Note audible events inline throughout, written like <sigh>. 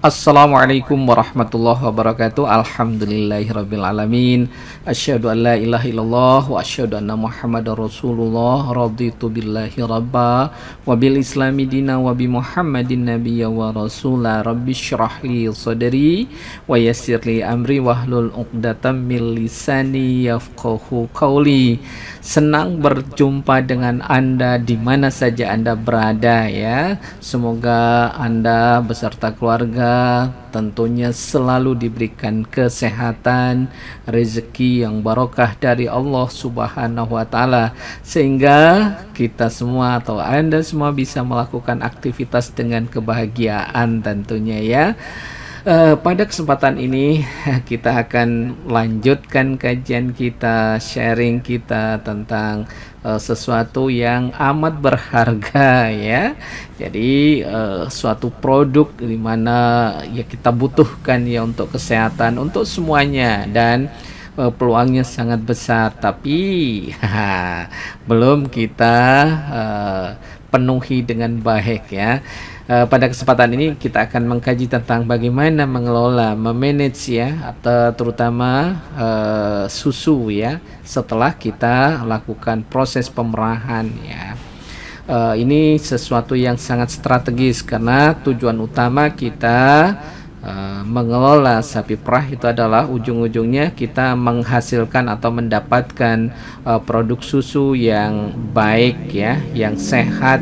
Assalamualaikum warahmatullahi wabarakatuh Alhamdulillahirrabbilalamin Asyadu an la ilaha illallah Wa asyadu anna muhammad rasulullah Raditu billahi rabba Wa bil islami dina Wa bi muhammadin nabiya wa rasulah Rabbi syrah li Wa yasir li amri Wahlul uqdatan min lisani Yafqahu qawli Senang berjumpa dengan anda di mana saja anda berada ya Semoga anda beserta keluarga tentunya selalu diberikan kesehatan, rezeki yang barokah dari Allah Subhanahu wa taala sehingga kita semua atau Anda semua bisa melakukan aktivitas dengan kebahagiaan tentunya ya. Uh, pada kesempatan ini <laughs> kita akan lanjutkan kajian kita, sharing kita tentang uh, sesuatu yang amat berharga <laughs> ya. Jadi uh, suatu produk di mana ya kita butuhkan ya untuk kesehatan, untuk semuanya dan uh, peluangnya sangat besar tapi <laughs> belum kita uh, penuhi dengan baik ya. Eh, pada kesempatan ini kita akan mengkaji tentang bagaimana mengelola, memanage ya, atau terutama e, susu ya setelah kita lakukan proses pemerahan ya. E, ini sesuatu yang sangat strategis karena tujuan utama kita Eh, mengelola sapi perah itu adalah ujung-ujungnya kita menghasilkan atau mendapatkan uh, produk susu yang baik ya, yang sehat,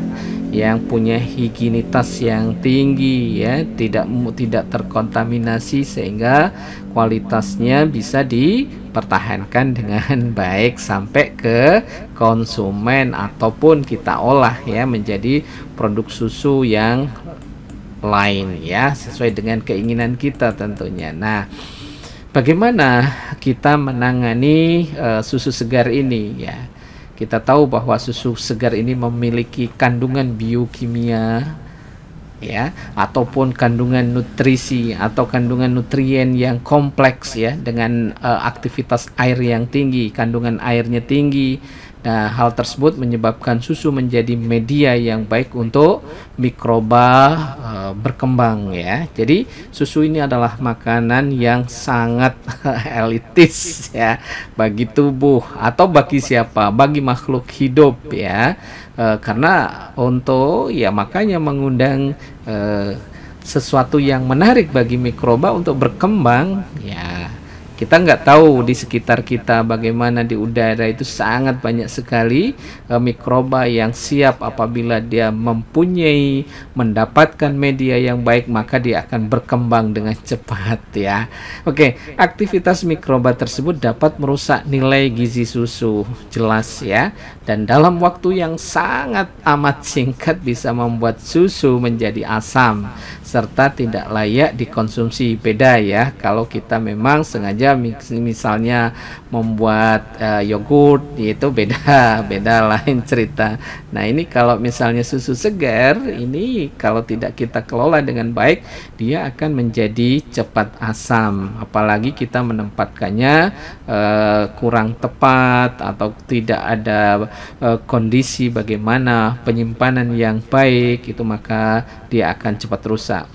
yang punya higienitas yang tinggi ya, tidak tidak terkontaminasi sehingga kualitasnya bisa dipertahankan <laughs> dengan baik sampai ke konsumen ataupun kita olah ya menjadi produk susu yang lain ya sesuai dengan keinginan kita tentunya. Nah, bagaimana kita menangani uh, susu segar ini ya? Kita tahu bahwa susu segar ini memiliki kandungan biokimia ya ataupun kandungan nutrisi atau kandungan nutrien yang kompleks ya dengan uh, aktivitas air yang tinggi, kandungan airnya tinggi, Nah, hal tersebut menyebabkan susu menjadi media yang baik untuk mikroba e, eh, berkembang ya. Jadi, susu ini adalah makanan yang sangat <laughs> elitis ya bagi tubuh atau bagi siapa? Bagi makhluk hidup ya. E, karena untuk ya makanya mengundang e, sesuatu yang menarik bagi mikroba untuk berkembang ya kita nggak tahu di sekitar kita bagaimana di udara itu sangat banyak sekali uh, mikroba yang siap apabila dia mempunyai mendapatkan media yang baik maka dia akan berkembang dengan cepat ya. Oke, aktivitas mikroba tersebut dapat merusak nilai gizi susu jelas ya dan dalam waktu yang sangat amat singkat bisa membuat susu menjadi asam serta tidak layak dikonsumsi. Beda ya kalau kita memang sengaja misalnya membuat uh, yogurt itu beda <laughs> beda lain cerita. Nah ini kalau misalnya susu segar ini kalau tidak kita kelola dengan baik dia akan menjadi cepat asam. Apalagi kita menempatkannya uh, kurang tepat atau tidak ada uh, kondisi bagaimana penyimpanan yang baik itu maka dia akan cepat rusak.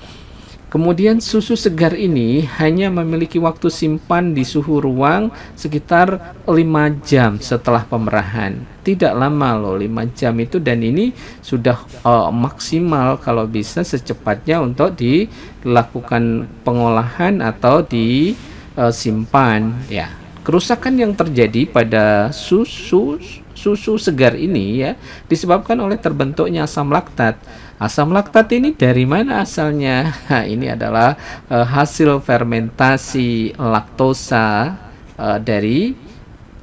Kemudian susu segar ini hanya memiliki waktu simpan di suhu ruang sekitar 5 jam setelah pemerahan. Tidak lama loh 5 jam itu dan ini sudah uh, maksimal kalau bisa secepatnya untuk dilakukan pengolahan atau disimpan eh, ya. Kerusakan yang terjadi pada susu susu segar ini ya disebabkan oleh terbentuknya asam laktat Asam laktat ini dari mana asalnya? Nah, <laughs> ini adalah uh, hasil fermentasi laktosa uh, dari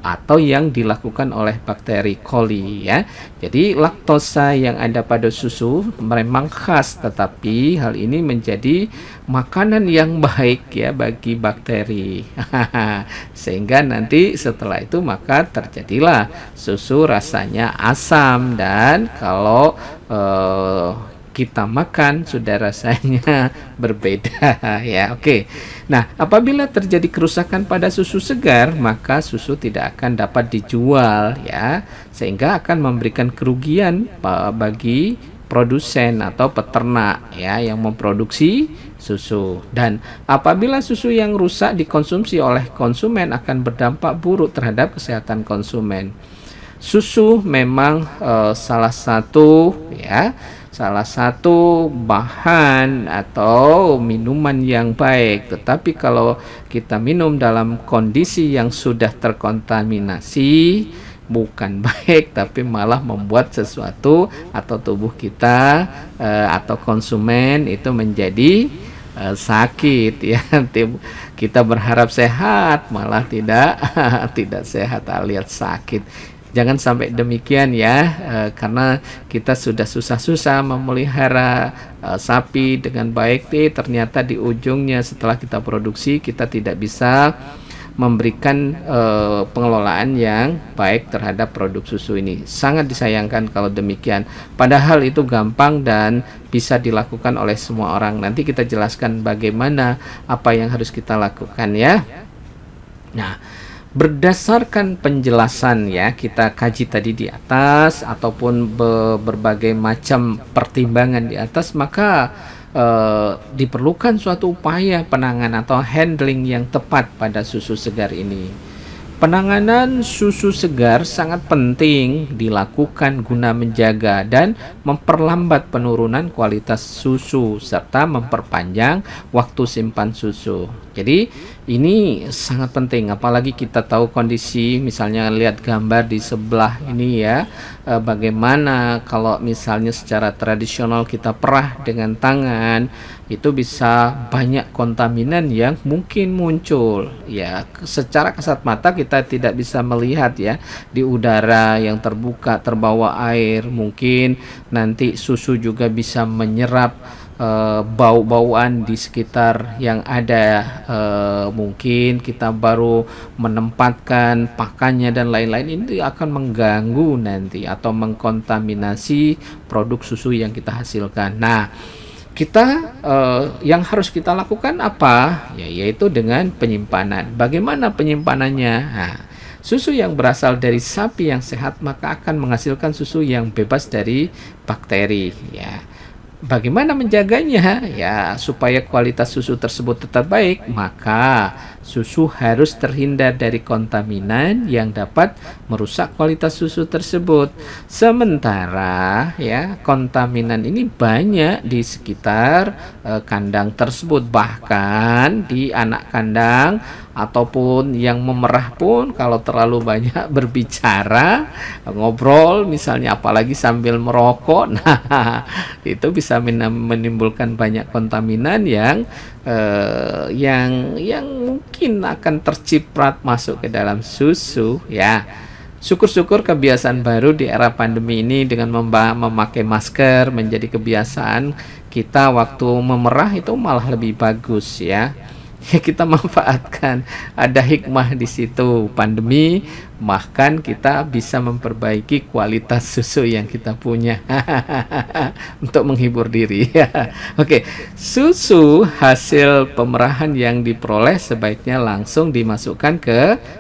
atau yang dilakukan oleh bakteri coli ya. Jadi laktosa yang ada pada susu memang khas tetapi hal ini menjadi makanan yang baik ya bagi bakteri. <laughs> Sehingga nanti setelah itu maka terjadilah susu rasanya asam dan kalau eh, kita makan sudah rasanya <laughs> berbeda <laughs> ya oke okay. nah apabila terjadi kerusakan pada susu segar maka susu tidak akan dapat dijual ya sehingga akan memberikan kerugian bagi produsen atau peternak ya yang memproduksi susu dan apabila susu yang rusak dikonsumsi oleh konsumen akan berdampak buruk terhadap kesehatan konsumen susu memang uh, salah satu ya salah satu bahan atau minuman yang baik. Tetapi kalau kita minum dalam kondisi yang sudah terkontaminasi, bukan <laughs> baik tapi malah membuat sesuatu atau tubuh kita eh, atau konsumen itu menjadi eh, sakit <laughs> ya kita berharap sehat malah tidak <laughs> tidak sehat alias sakit Jangan sampai demikian ya, uh, karena kita sudah susah-susah memelihara uh, sapi dengan baik, nih ternyata di ujungnya setelah kita produksi kita tidak bisa memberikan uh, pengelolaan yang baik terhadap produk susu ini. Sangat disayangkan kalau demikian. Padahal itu gampang dan bisa dilakukan oleh semua orang. Nanti kita jelaskan bagaimana apa yang harus kita lakukan ya. Nah, berdasarkan penjelasan ya kita kaji tadi di atas ataupun be berbagai macam pertimbangan di atas maka eh, diperlukan suatu upaya penanganan atau handling yang tepat pada susu segar ini. Penanganan susu segar sangat penting dilakukan guna menjaga dan memperlambat penurunan kualitas susu serta memperpanjang waktu simpan susu. Jadi ini sangat penting apalagi kita tahu kondisi misalnya lihat gambar di sebelah ini ya eh, bagaimana kalau misalnya secara tradisional kita perah dengan tangan itu bisa banyak kontaminan yang mungkin muncul ya secara kasat mata kita tidak bisa melihat ya di udara yang terbuka terbawa air mungkin nanti susu juga bisa menyerap eh, bau-bauan di sekitar yang ada e, mungkin kita baru menempatkan pakannya dan lain-lain ini akan mengganggu nanti atau mengkontaminasi produk susu yang kita hasilkan nah kita uh, yang harus kita lakukan apa? Ya, yaitu dengan penyimpanan. Bagaimana penyimpanannya? Nah, susu yang berasal dari sapi yang sehat maka akan menghasilkan susu yang bebas dari bakteri. Ya, bagaimana menjaganya? Ya, supaya kualitas susu tersebut tetap baik, maka susu harus terhindar dari kontaminan yang dapat merusak kualitas susu tersebut. Sementara ya, kontaminan ini banyak di sekitar uh, kandang tersebut bahkan di anak kandang ataupun yang memerah pun kalau terlalu banyak <laughs> berbicara ngobrol misalnya apalagi sambil merokok <laughs> nah itu bisa menimbulkan banyak kontaminan yang eh, yang yang mungkin akan terciprat masuk ke dalam susu ya. Syukur-syukur kebiasaan baru di era pandemi ini dengan memakai masker menjadi kebiasaan kita waktu memerah itu malah lebih bagus ya ya <laughs> kita manfaatkan. Ada hikmah di situ. Pandemi bahkan kita bisa memperbaiki kualitas susu yang kita punya <laughs> untuk menghibur diri. ya <laughs> Oke, susu hasil pemerahan yang diperoleh sebaiknya langsung dimasukkan ke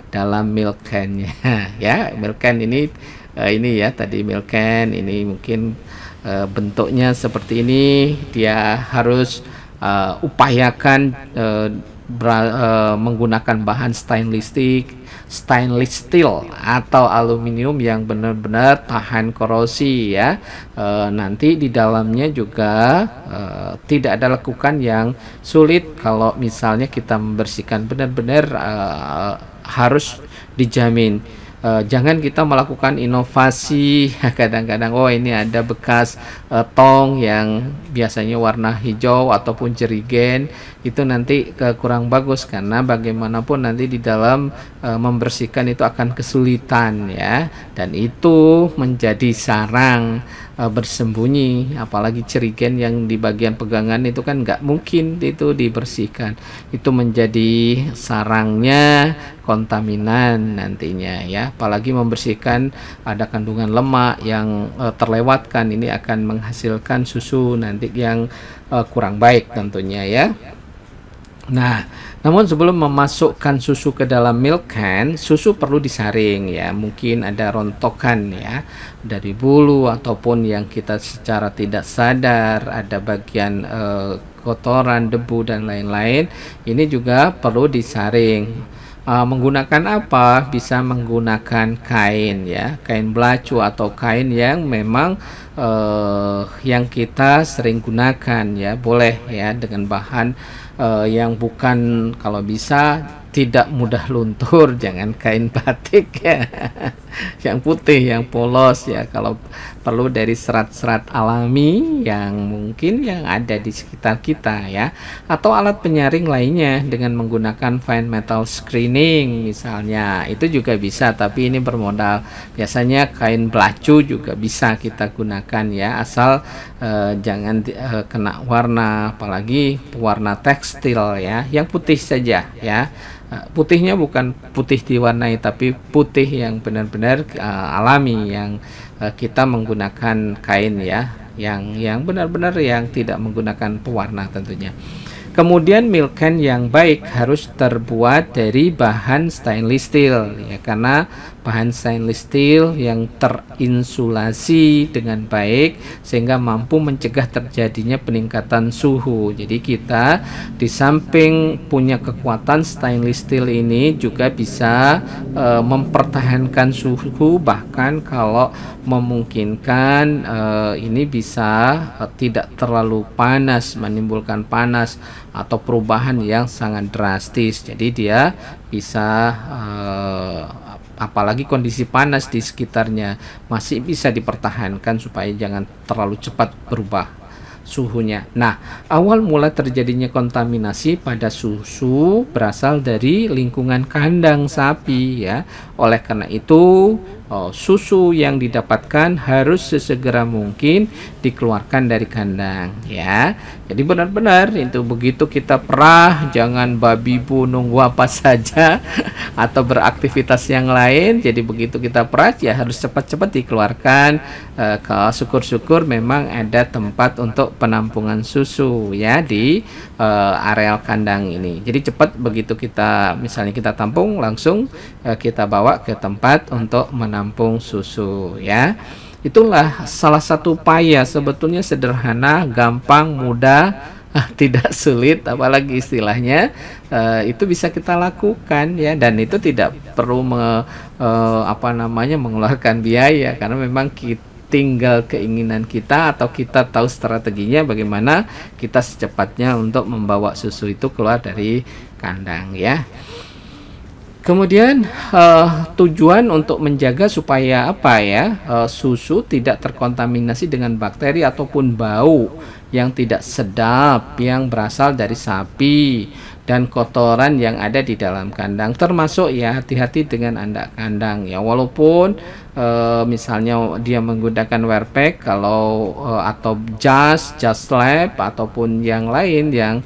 dalam milk can-nya. ya, milk can ini uh, ini ya tadi milk can ini mungkin uh, bentuknya seperti ini. Dia harus uh, upayakan uh, uh, menggunakan bahan stainless steel, stainless steel atau aluminium yang benar-benar tahan korosi ya. Uh, nanti di dalamnya juga uh, tidak ada lekukan yang sulit kalau misalnya kita membersihkan benar-benar harus dijamin uh, jangan kita melakukan inovasi <laughs> kadang-kadang oh ini ada bekas uh, tong yang biasanya warna hijau ataupun jerigen itu nanti uh, kurang bagus karena bagaimanapun nanti di dalam uh, membersihkan itu akan kesulitan ya dan itu menjadi sarang Eh, bersembunyi apalagi cerigen yang di bagian pegangan itu kan nggak mungkin itu dibersihkan itu menjadi sarangnya kontaminan nantinya ya apalagi membersihkan ada kandungan lemak yang uh, terlewatkan ini akan menghasilkan susu nanti yang uh, kurang baik tentunya ya nah namun sebelum memasukkan susu ke dalam milk can, susu perlu disaring ya. Mungkin ada rontokan ya dari bulu ataupun yang kita secara tidak sadar ada bagian eh, kotoran, debu dan lain-lain. Ini juga perlu disaring. Uh, menggunakan apa? Bisa menggunakan kain ya, kain belacu atau kain yang memang uh, yang kita sering gunakan ya, boleh ya dengan bahan uh, yang bukan kalau bisa tidak mudah luntur <laughs> jangan kain batik ya <laughs> yang putih yang polos ya kalau perlu dari serat-serat alami yang mungkin yang ada di sekitar kita ya atau alat penyaring lainnya dengan menggunakan fine metal screening misalnya itu juga bisa tapi ini bermodal biasanya kain pelacu juga bisa kita gunakan ya asal eh, jangan eh, kena warna apalagi pewarna tekstil ya yang putih saja ya eh, putihnya bukan putih diwarnai tapi putih yang benar-benar uh, alami yang Eh, kita menggunakan kain ya yang yang benar-benar yang tidak menggunakan pewarna tentunya. Kemudian milk can yang baik harus terbuat dari bahan stainless steel ya karena bahan stainless steel yang terinsulasi dengan baik sehingga mampu mencegah terjadinya peningkatan suhu. Jadi kita di samping punya kekuatan stainless steel ini juga bisa e, mempertahankan suhu bahkan kalau memungkinkan e, ini bisa e, tidak terlalu panas menimbulkan panas atau perubahan yang sangat drastis. Jadi dia bisa e, apalagi kondisi panas di sekitarnya masih bisa dipertahankan supaya jangan terlalu cepat berubah suhunya. Nah, awal mula terjadinya kontaminasi pada susu berasal dari lingkungan kandang sapi ya. Oleh karena itu, Oh, susu yang didapatkan harus sesegera mungkin dikeluarkan dari kandang ya. Jadi benar-benar itu begitu kita perah jangan babi bu nunggu apa saja <laughs> atau beraktivitas yang lain. Jadi begitu kita perah ya harus cepat-cepat dikeluarkan e, kalau syukur-syukur memang ada tempat untuk penampungan susu ya di e, areal kandang ini. Jadi cepat begitu kita misalnya kita tampung langsung e, kita bawa ke tempat untuk menampung menampung susu ya. Itulah salah satu upaya sebetulnya sederhana, gampang, mudah, <laughs> tidak sulit apalagi istilahnya uh, itu bisa kita lakukan ya dan itu tidak perlu me, uh, apa namanya mengeluarkan biaya karena memang kita tinggal keinginan kita atau kita tahu strateginya bagaimana kita secepatnya untuk membawa susu itu keluar dari kandang ya. Kemudian uh, tujuan untuk menjaga supaya apa ya uh, susu tidak terkontaminasi dengan bakteri ataupun bau yang tidak sedap yang berasal dari sapi dan kotoran yang ada di dalam kandang termasuk ya hati-hati dengan anda kandang ya walaupun uh, misalnya dia menggunakan wear pack kalau uh, atau jas jas lab ataupun yang lain yang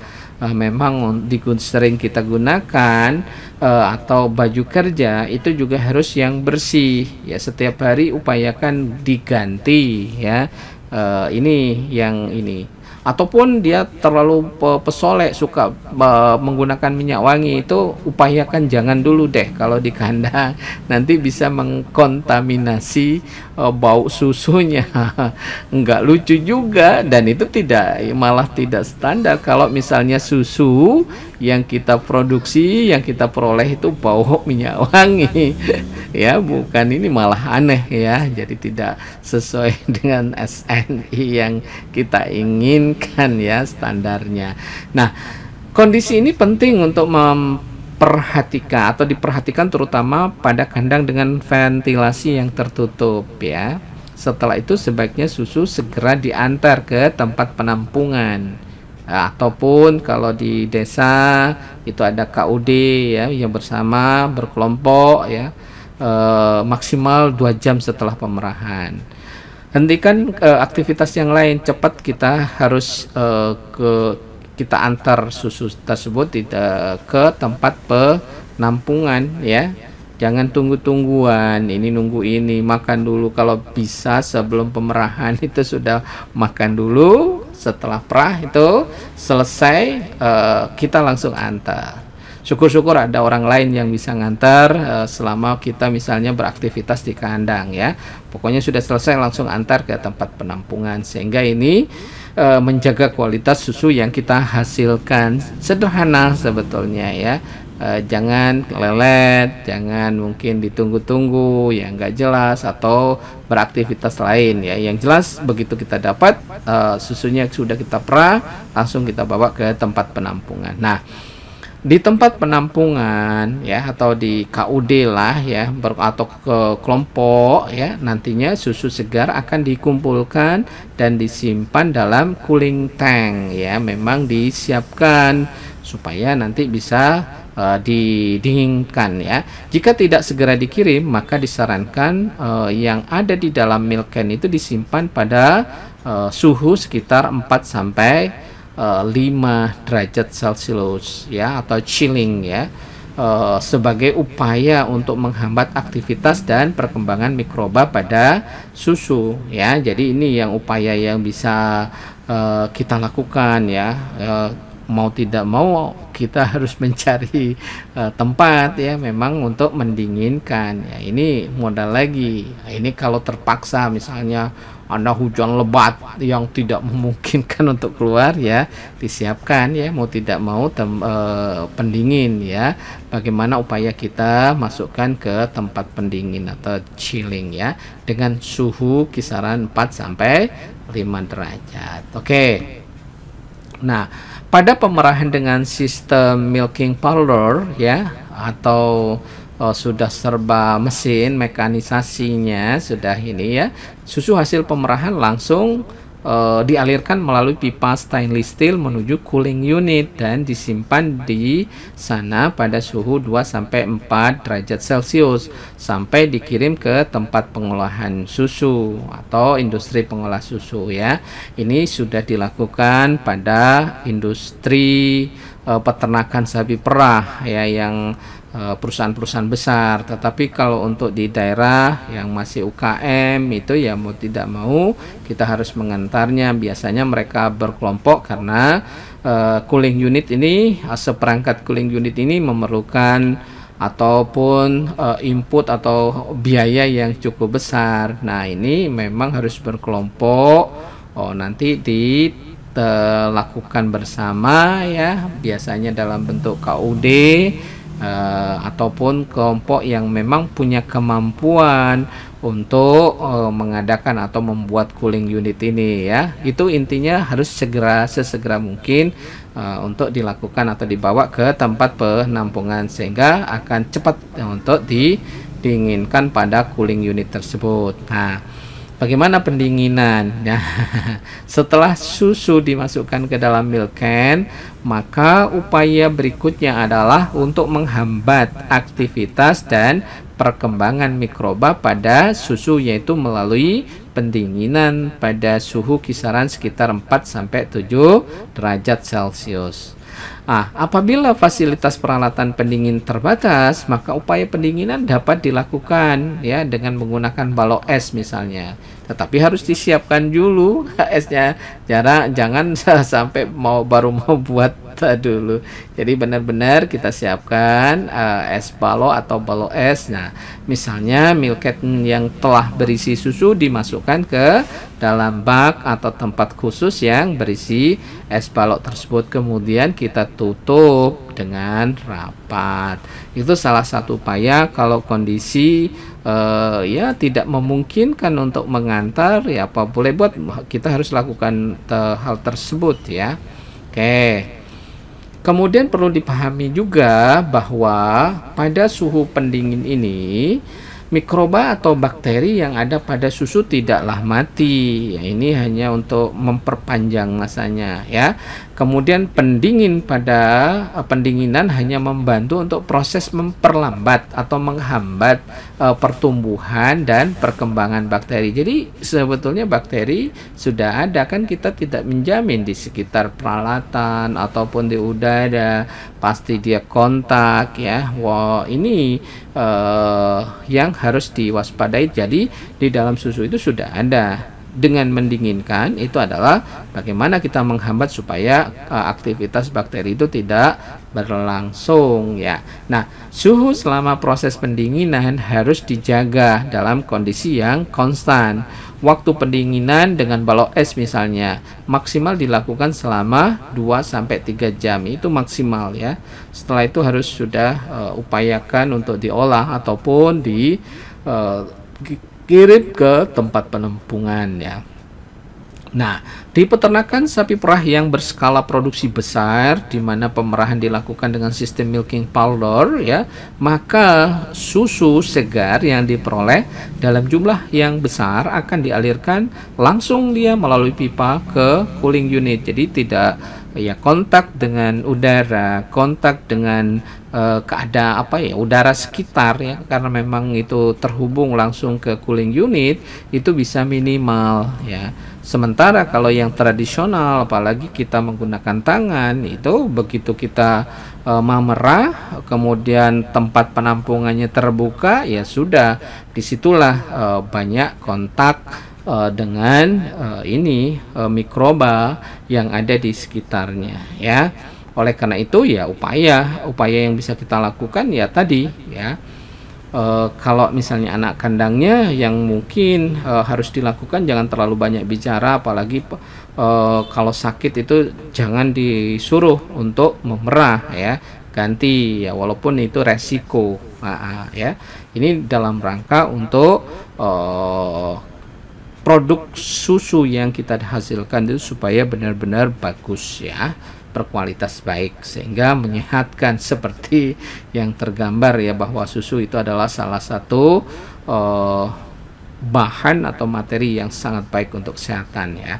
uh, memang digun sering kita gunakan uh, atau baju kerja itu juga harus yang bersih ya setiap hari upayakan diganti ya uh, ini yang ini ataupun dia terlalu pesolek suka menggunakan minyak wangi itu upayakan jangan dulu deh kalau di kandang <laughs> nanti bisa mengkontaminasi Eh, bau susunya <laughs> nggak lucu juga dan itu tidak malah tidak standar kalau misalnya susu yang kita produksi yang kita peroleh itu bau <laughs> minyak wangi <laughs> ya bukan ini malah aneh ya jadi tidak sesuai dengan SNI yang kita inginkan ya standarnya nah kondisi ini penting untuk mem perhatikan atau diperhatikan terutama pada kandang dengan ventilasi yang tertutup ya. Setelah itu sebaiknya susu segera diantar ke tempat penampungan ataupun kalau di desa itu ada KUD ya yang bersama berkelompok ya e, maksimal dua jam setelah pemerahan hentikan e, aktivitas yang lain cepat kita harus e, ke kita antar susu tersebut ke tempat penampungan ya jangan tunggu-tungguan ini nunggu ini makan dulu kalau bisa sebelum pemerahan <laughs> itu sudah makan dulu setelah perah itu selesai eh, kita langsung antar syukur-syukur ada orang lain yang bisa ngantar eh, selama kita misalnya beraktivitas di kandang ya pokoknya sudah selesai langsung antar ke tempat penampungan sehingga ini uh, menjaga kualitas susu yang kita hasilkan sederhana sebetulnya ya uh, jangan lelet, jangan mungkin ditunggu-tunggu yang nggak jelas atau beraktivitas lain ya. Yang jelas begitu kita dapat uh, susunya sudah kita perah, langsung kita bawa ke tempat penampungan. Nah, di tempat penampungan ya atau di KUD lah ya atau ke kelompok ya nantinya susu segar akan dikumpulkan dan disimpan dalam cooling tank ya memang disiapkan supaya nanti bisa uh, didinginkan ya jika tidak segera dikirim maka disarankan uh, yang ada di dalam milk can itu disimpan pada uh, suhu sekitar 4 sampai 5 eh, derajat Celcius ya atau chilling ya uh, sebagai upaya untuk menghambat aktivitas dan perkembangan mikroba pada susu ya. Jadi ini yang upaya yang bisa uh, kita lakukan ya. Uh, mau tidak mau kita <laughs> harus mencari uh, tempat ya memang untuk mendinginkan ya ini modal lagi ini kalau terpaksa misalnya ada hujan lebat yang tidak memungkinkan <laughs> untuk keluar ya disiapkan ya mau tidak mau tem, e, pendingin ya bagaimana upaya kita masukkan ke tempat pendingin atau chilling ya dengan suhu kisaran 4 sampai 5 derajat oke okay. nah pada pemerahan dengan sistem milking powder ya atau uh, sudah serba mesin, mekanisasinya sudah ini ya. Susu hasil pemerahan langsung uh, dialirkan melalui pipa stainless steel menuju cooling unit dan disimpan di sana pada suhu 2 sampai 4 derajat Celcius sampai dikirim ke tempat pengolahan susu atau industri pengolah susu ya. Ini sudah dilakukan pada industri eh, peternakan sapi perah ya yang Eh, perusahaan-perusahaan besar. Tetapi kalau untuk di daerah yang masih UKM itu ya mau tidak mau kita harus mengantarnya. Biasanya mereka berkelompok karena uh, cooling unit ini eh, seperangkat cooling unit ini memerlukan ataupun uh, input atau biaya yang cukup besar. Nah, ini memang harus berkelompok. Oh, nanti di lakukan bersama ya biasanya dalam bentuk KUD uh, ataupun kelompok yang memang punya kemampuan untuk uh, mengadakan atau membuat cooling unit ini ya. Itu intinya harus segera sesegera mungkin uh, untuk dilakukan atau dibawa ke tempat penampungan sehingga akan cepat untuk didinginkan pada cooling unit tersebut. Nah, Bagaimana pendinginan? Ya. <laughs> Setelah susu dimasukkan ke dalam milk can, maka upaya berikutnya adalah untuk menghambat aktivitas dan perkembangan mikroba pada susu yaitu melalui pendinginan pada suhu kisaran sekitar 4 sampai 7 derajat Celcius. Ah, apabila fasilitas peralatan pendingin terbatas, maka upaya pendinginan dapat dilakukan ya dengan menggunakan balok es misalnya. Tetapi harus disiapkan dulu <laughs> esnya. Jarak jangan <laughs> sampai mau baru mau buat rata <laughs> dulu. Jadi benar-benar kita siapkan uh, es balo atau balo es. Nah, misalnya milket yang telah berisi susu dimasukkan ke dalam bak atau tempat khusus yang berisi es balok tersebut kemudian kita tutup dengan rapat itu salah satu upaya kalau kondisi uh, ya tidak memungkinkan untuk mengantar ya apa boleh buat kita harus lakukan eh, hal tersebut ya oke okay. Kemudian perlu dipahami juga bahwa pada suhu pendingin ini mikroba atau bakteri yang ada pada susu tidaklah mati. ini hanya untuk memperpanjang masanya ya. Kemudian pendingin pada eh, pendinginan hanya membantu untuk proses memperlambat atau menghambat e, pertumbuhan dan perkembangan bakteri. Jadi sebetulnya bakteri sudah ada kan kita tidak menjamin di sekitar peralatan ataupun di udara pasti dia kontak ya. wow, ini e, yang harus diwaspadai. Jadi di dalam susu itu sudah ada dengan mendinginkan itu adalah bagaimana kita menghambat supaya uh, aktivitas bakteri itu tidak berlangsung ya. Nah, suhu selama proses pendinginan harus dijaga dalam kondisi yang konstan. Waktu pendinginan dengan balok es misalnya maksimal dilakukan selama 2 sampai 3 jam itu maksimal ya. Setelah itu harus sudah uh, upayakan untuk diolah ataupun di uh, kirim ke tempat penempungan ya. Nah, di peternakan sapi perah yang berskala produksi besar di mana pemerahan dilakukan dengan sistem milking powder ya, maka susu segar yang diperoleh dalam jumlah yang besar akan dialirkan langsung dia melalui pipa ke cooling unit. Jadi tidak ya kontak dengan udara, kontak dengan uh, eh, keadaan apa ya udara sekitar ya karena memang itu terhubung langsung ke cooling unit itu bisa minimal ya. Sementara kalau yang tradisional apalagi kita menggunakan tangan itu begitu kita uh, memerah kemudian tempat penampungannya terbuka ya sudah disitulah uh, banyak kontak uh, dengan uh, ini uh, mikroba yang ada di sekitarnya ya. Oleh karena itu ya upaya upaya yang bisa kita lakukan ya tadi ya. e, kalau misalnya anak kandangnya yang mungkin e, harus dilakukan jangan terlalu banyak bicara apalagi e, kalau sakit itu jangan disuruh untuk memerah ya ganti ya walaupun itu resiko ah, ah, ya ini dalam rangka untuk e, produk susu yang kita hasilkan itu supaya benar-benar bagus ya berkualitas baik sehingga menyehatkan <laughs> seperti yang tergambar ya bahwa susu itu adalah salah satu uh, bahan atau materi yang sangat baik untuk kesehatan ya.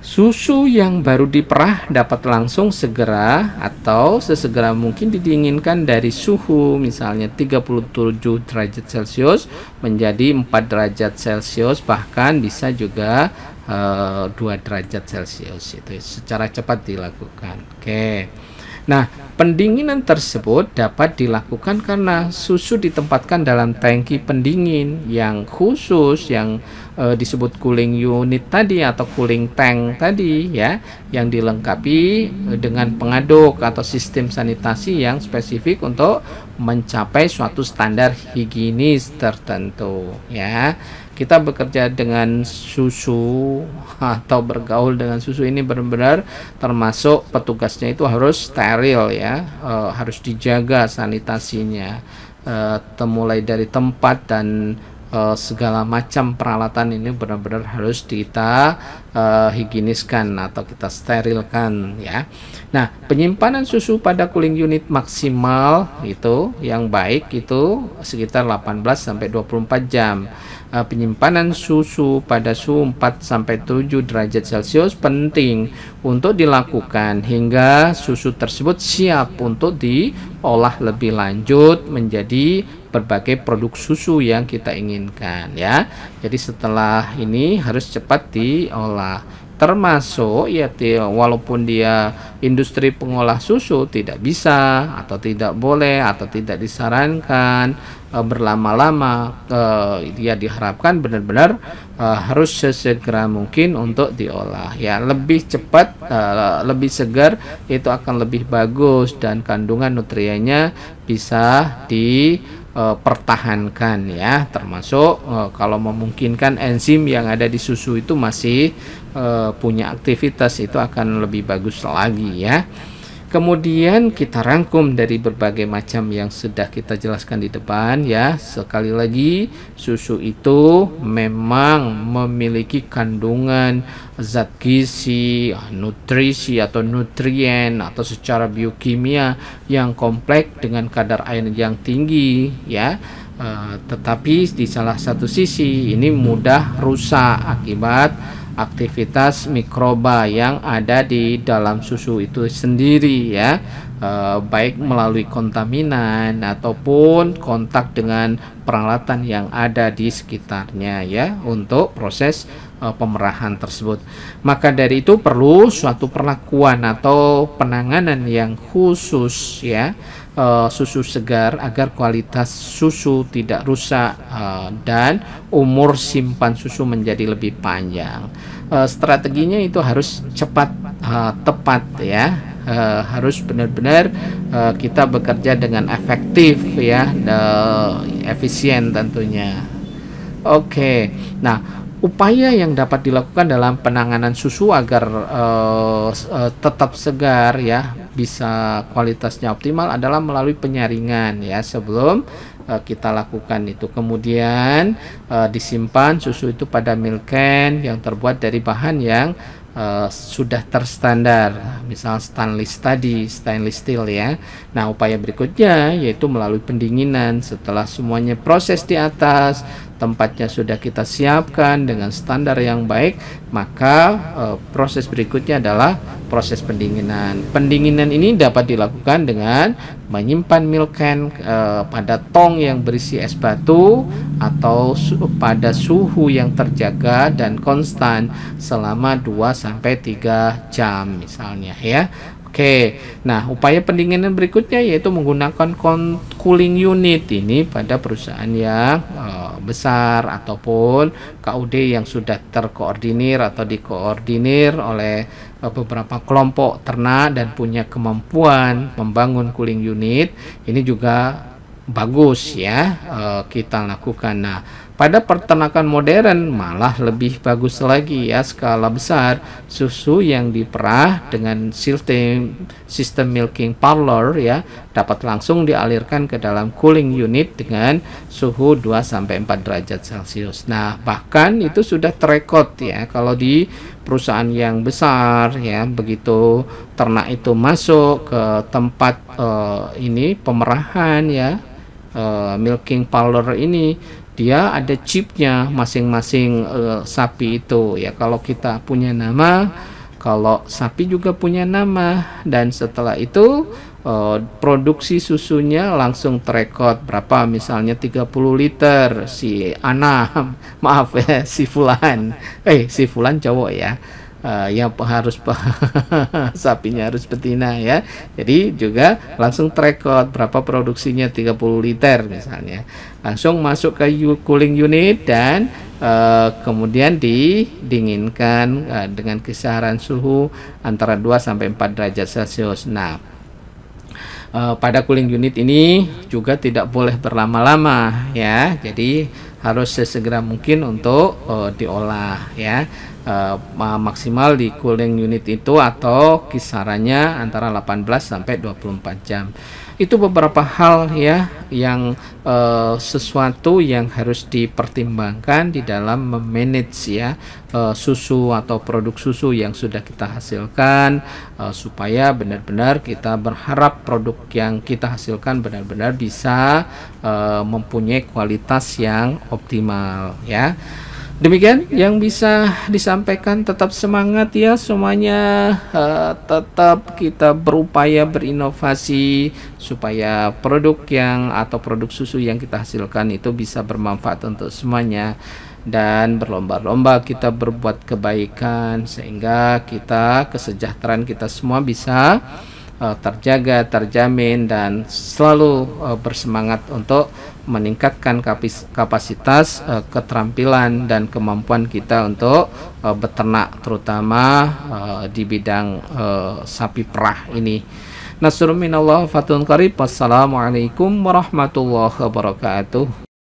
Susu yang baru diperah dapat langsung segera atau sesegera mungkin didinginkan dari suhu misalnya 37 derajat Celcius menjadi 4 derajat Celcius bahkan bisa juga uh, eh, 2 derajat Celcius itu secara cepat dilakukan. Oke. Okay. Nah, pendinginan tersebut dapat dilakukan karena susu ditempatkan dalam tangki pendingin yang khusus yang uh, disebut cooling unit tadi atau cooling tank tadi ya yang dilengkapi eh, dengan pengaduk atau sistem sanitasi yang spesifik untuk mencapai suatu standar higienis tertentu ya kita bekerja dengan susu <laughs> atau bergaul dengan susu ini benar-benar termasuk petugasnya itu harus steril ya e, harus dijaga sanitasinya e, mulai dari tempat dan uh, segala macam peralatan ini benar-benar harus kita uh, higieniskan atau kita sterilkan ya. Nah, penyimpanan susu pada cooling unit maksimal itu yang baik itu sekitar 18 sampai 24 jam. Uh, penyimpanan susu pada suhu 4 sampai 7 derajat Celcius penting untuk dilakukan hingga susu tersebut siap untuk diolah lebih lanjut menjadi berbagai produk susu yang kita inginkan ya. Jadi setelah ini harus cepat diolah termasuk ya walaupun dia industri pengolah susu tidak bisa atau tidak boleh atau tidak disarankan e, berlama-lama e, dia diharapkan benar-benar e, harus sesegera mungkin untuk diolah ya lebih cepat lebih segar itu akan lebih bagus dan kandungan nutriennya bisa di uh, pertahankan ya termasuk uh, kalau memungkinkan enzim yang ada di susu itu masih uh, punya aktivitas itu akan lebih bagus lagi ya Kemudian kita rangkum dari berbagai macam yang sudah kita jelaskan di depan ya. Sekali lagi, susu itu memang memiliki kandungan zat gizi, nutrisi atau nutrien atau secara biokimia yang kompleks dengan kadar air yang tinggi ya. Uh, tetapi di salah satu sisi ini mudah rusak akibat aktivitas mikroba yang ada di dalam susu itu sendiri ya e, baik melalui kontaminan ataupun kontak dengan peralatan yang ada di sekitarnya ya untuk proses e, pemerahan tersebut maka dari itu perlu suatu perlakuan atau penanganan yang khusus ya uh, susu segar agar kualitas susu tidak rusak uh, dan umur simpan susu menjadi lebih panjang. Uh, strateginya itu harus cepat uh, tepat ya uh, harus benar-benar uh, kita bekerja dengan efektif ya uh, efisien tentunya oke okay. nah upaya yang dapat dilakukan dalam penanganan susu agar uh, uh, tetap segar ya bisa kualitasnya optimal adalah melalui penyaringan ya sebelum uh, kita lakukan itu kemudian uh, disimpan susu itu pada milk can yang terbuat dari bahan yang uh, sudah terstandar, misal stainless tadi, stainless steel ya. Nah, upaya berikutnya yaitu melalui pendinginan setelah semuanya proses di atas tempatnya sudah kita siapkan dengan standar yang baik, maka e, proses berikutnya adalah proses pendinginan. Pendinginan ini dapat dilakukan dengan menyimpan milk can e, pada tong yang berisi es batu atau su pada suhu yang terjaga dan konstan selama 2 sampai 3 jam misalnya ya. Oke, nah upaya pendinginan berikutnya yaitu menggunakan cooling unit ini pada perusahaan yang uh, besar ataupun KUD yang sudah terkoordinir atau dikoordinir oleh uh, beberapa kelompok ternak dan punya kemampuan membangun cooling unit. Ini juga bagus ya uh, kita lakukan. Nah, pada peternakan modern malah lebih bagus lagi ya skala besar susu yang diperah dengan sistem sistem milking parlor ya dapat langsung dialirkan ke dalam cooling unit dengan suhu 2 sampai 4 derajat Celcius. Nah, bahkan itu sudah terekod ya kalau di perusahaan yang besar ya begitu ternak itu masuk ke tempat uh, ini pemerahan ya uh, milking parlor ini dia ada chipnya masing-masing uh, sapi itu ya kalau kita punya nama kalau sapi juga punya nama dan setelah itu uh, produksi susunya langsung terekod berapa misalnya 30 liter si anak <laughs> maaf ya si Fulan eh si Fulan cowok ya uh, eh, yang harus <laughs> sapinya harus betina ya. Jadi juga langsung track out berapa produksinya 30 liter misalnya. Langsung masuk ke cooling unit dan uh, kemudian didinginkan uh, dengan kisaran suhu antara 2 sampai 4 derajat Celcius. Nah, uh, pada cooling unit ini juga tidak boleh berlama-lama ya. Jadi harus sesegera mungkin untuk uh, diolah ya uh, maksimal di cooling unit itu atau kisarannya antara 18 sampai 24 jam. Itu beberapa hal ya yang uh, sesuatu yang harus dipertimbangkan di dalam memanage ya uh, susu atau produk susu yang sudah kita hasilkan uh, supaya benar-benar kita berharap produk yang kita hasilkan benar-benar bisa uh, mempunyai kualitas yang optimal ya. Demikian yang bisa disampaikan. Tetap semangat ya semuanya. Uh, tetap kita berupaya berinovasi supaya produk yang atau produk susu yang kita hasilkan itu bisa bermanfaat untuk semuanya dan berlomba-lomba kita berbuat kebaikan sehingga kita kesejahteraan kita semua bisa uh, terjaga, terjamin dan selalu uh, bersemangat untuk meningkatkan kapasitas uh, keterampilan dan kemampuan kita untuk uh, beternak terutama uh, di bidang uh, sapi perah ini. Nasrul minallah fatun qarib. Wassalamualaikum warahmatullahi wabarakatuh.